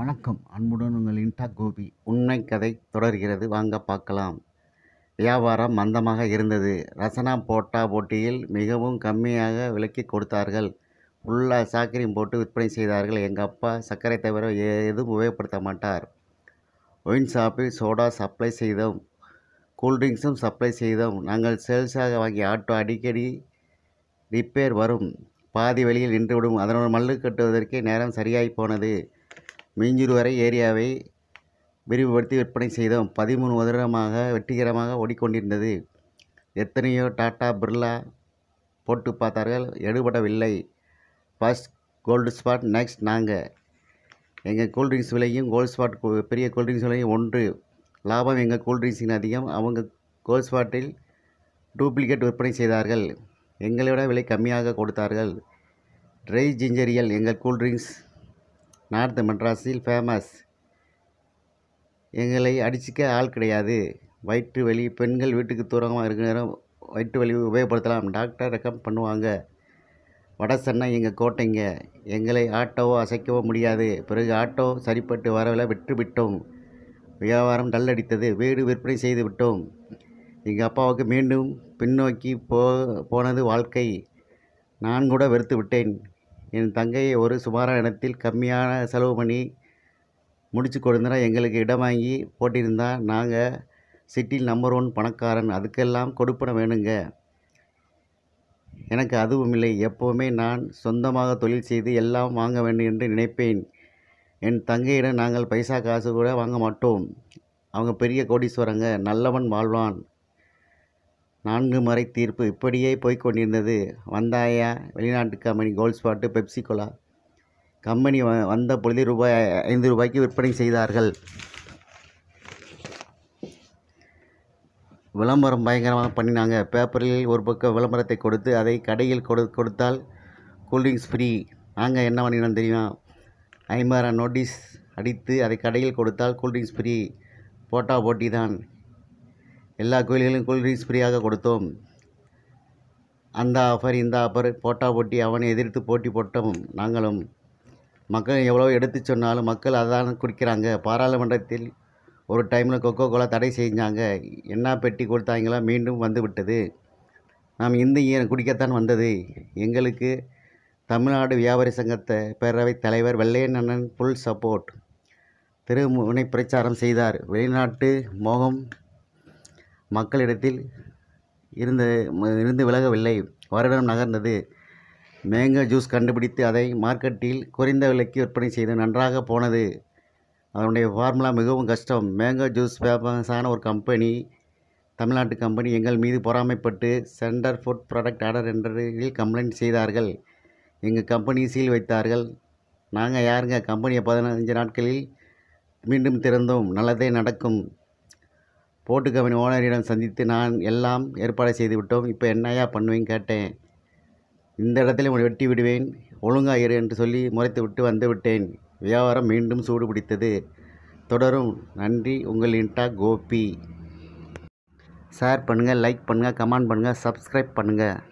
வணக்கம் அன்புடன் உங்கள் இன்டா கோபி உண்மை கதை தொடர்கிறது வாங்க பார்க்கலாம் வியாபாரம் மந்தமாக இருந்தது ரசனா போட்டா போட்டியில் மிகவும் கம்மியாக விலக்கி கொடுத்தார்கள் ஃபுல்லாக சாக்கிரியும் போட்டு விற்பனை செய்தார்கள் எங்கள் அப்பா சர்க்கரை தவிர எதுவும் உபயோகப்படுத்த மாட்டார் ஒயின் ஷாப்பில் சோடா சப்ளை செய்தோம் கூல்ட்ரிங்க்ஸும் சப்ளை செய்தோம் நாங்கள் சேல்ஸாக வாங்கி ஆட்டோ அடிக்கடி ரிப்பேர் வரும் பாதி வழியில் நின்றுவிடும் அதனுடன் மல்லு கட்டுவதற்கே நேரம் சரியாகி போனது மீஞ்சூர் வரை ஏரியாவை விரிவுபடுத்தி விற்பனை செய்தோம் பதிமூணு வருடமாக வெற்றிகரமாக ஓடிக்கொண்டிருந்தது எத்தனையோ டாட்டா பிர்லா போட்டு பார்த்தார்கள் எடுபடவில்லை ஃபர்ஸ்ட் கோல்டு ஸ்பாட் நெக்ஸ்ட் நாங்கள் எங்கள் கூல்ட்ரிங்க்ஸ் விலையும் கோல்டு ஸ்பாட் பெரிய கூல்ட்ரிங்க்ஸ் விலையும் ஒன்று லாபம் எங்கள் கூல்ட்ரிங்க்ஸின் அதிகம் அவங்க கோல்டு ஸ்பாட்டில் டூப்ளிகேட் விற்பனை செய்தார்கள் எங்களை விட விலை கம்மியாக கொடுத்தார்கள் ட்ரை ஜிஞ்சரியல் எங்கள் கூல்ட்ரிங்க்ஸ் நார்த் மெட்ராஸில் ஃபேமஸ் எங்களை அடிச்சுக்க ஆள் கிடையாது வயிற்று வலி பெண்கள் வீட்டுக்கு தூரமாக இருக்கிற நேரம் வயிற்று வலி உபயோகப்படுத்தலாம் டாக்டர் ரெக்கம் பண்ணுவாங்க வட சென்னை எங்கள் கோட்டைங்க எங்களை ஆட்டோவோ அசைக்கவோ முடியாது பிறகு ஆட்டோ சரிப்பட்டு வரவில்லை விற்று விட்டோம் வியாபாரம் டல்லடித்தது வீடு விற்பனை செய்து விட்டோம் எங்கள் அப்பாவுக்கு மீண்டும் பின்னோக்கி போ போனது வாழ்க்கை நான் கூட வெறுத்து விட்டேன் என் தங்கையை ஒரு சுமாரான இடத்தில் கம்மியான செலவு பண்ணி முடிச்சு கொடுத்தனா எங்களுக்கு இடம் வாங்கி போட்டிருந்தால் நாங்கள் சிட்டியில் நம்பர் ஒன் பணக்காரன் அதுக்கெல்லாம் கொடுப்பன வேணுங்க எனக்கு அதுவும் இல்லை எப்போவுமே நான் சொந்தமாக தொழில் செய்து எல்லாம் வாங்க வேண்டும் என்று நினைப்பேன் என் தங்கையிடம் நாங்கள் பைசா காசு கூட வாங்க மாட்டோம் அவங்க பெரிய கோடீஸ்வரங்க நல்லவன் வாழ்வான் நான்கு முறை தீர்ப்பு இப்படியே போய்க் கொண்டிருந்தது வந்தாயா வெளிநாட்டு company gold spot Pepsi cola company வ வந்த பொழுது ரூபாய் ஐந்து ரூபாய்க்கு விற்பனை செய்தார்கள் விளம்பரம் பயங்கரமாக பண்ணினாங்க பேப்பரில் ஒரு பக்கம் விளம்பரத்தை கொடுத்து அதை கடையில் கொடு கொடுத்தால் கூல்ட்ரிங்க்ஸ் ஃப்ரீ நாங்கள் என்ன பண்ணினோம் தெரியுமா ஐம்பதாயிரம் நோட்டீஸ் அடித்து அதை கடையில் கொடுத்தால் கூல்ட்ரிங்க்ஸ் ஃப்ரீ போட்டா போட்டி தான் எல்லா கோயில்களிலும் கூல்ட்ரிங்க்ஸ் ஃப்ரீயாக கொடுத்தோம் அந்த ஆஃபர் இந்த ஆஃபர் போட்டா போட்டி அவனை எதிர்த்து போட்டி போட்டோம் நாங்களும் மக்கள் எவ்வளோ எடுத்து சொன்னாலும் மக்கள் அதான் குடிக்கிறாங்க பாராளுமன்றத்தில் ஒரு டைமில் கொக்கோ கோலா தடை செஞ்சாங்க என்ன பெட்டி கொடுத்தாங்களா மீண்டும் வந்து விட்டது நாம் இந்து குடிக்கத்தான் வந்தது எங்களுக்கு தமிழ்நாடு வியாபாரி சங்கத்தை பேரவைத் தலைவர் வெள்ளையன் அண்ணன் ஃபுல் சப்போர்ட் திருமுனை பிரச்சாரம் செய்தார் வெளிநாட்டு மோகம் மக்களிடத்தில் இருந்து இருந்து விலகவில்லை வருடம் நகர்ந்தது மேங்கோ ஜூஸ் கண்டுபிடித்து அதை மார்க்கெட்டில் குறைந்த விலைக்கு விற்பனை செய்து நன்றாக போனது அதனுடைய ஃபார்முலா மிகவும் கஷ்டம் மேங்கோ ஜூஸ் ஃபேமஸான ஒரு கம்பெனி தமிழ்நாட்டு கம்பெனி எங்கள் மீது பொறாமைப்பட்டு சென்டர் ஃபுட் ப்ராடக்ட் ஆர்டர் என்றில் கம்ப்ளைண்ட் செய்தார்கள் எங்கள் கம்பெனி சீல் வைத்தார்கள் நாங்கள் யாருங்க கம்பெனியை பதினஞ்சு நாட்களில் மீண்டும் திறந்தோம் நல்லதே நடக்கும் போட்டு கம்பெனி ஓனரிடம் சந்தித்து நான் எல்லாம் ஏற்பாடு செய்து விட்டோம் இப்போ என்னையா பண்ணுவேன் கேட்டேன் இந்த இடத்துல உங்களை வெட்டி விடுவேன் ஒழுங்காக இரு என்று சொல்லி முறைத்து விட்டு வந்து விட்டேன் வியாபாரம் மீண்டும் சூடு பிடித்தது தொடரும் நன்றி உங்கள் இன்டா கோபி ஷேர் பண்ணுங்கள் லைக் பண்ணுங்கள் கமெண்ட் பண்ணுங்கள் சப்ஸ்கிரைப் பண்ணுங்கள்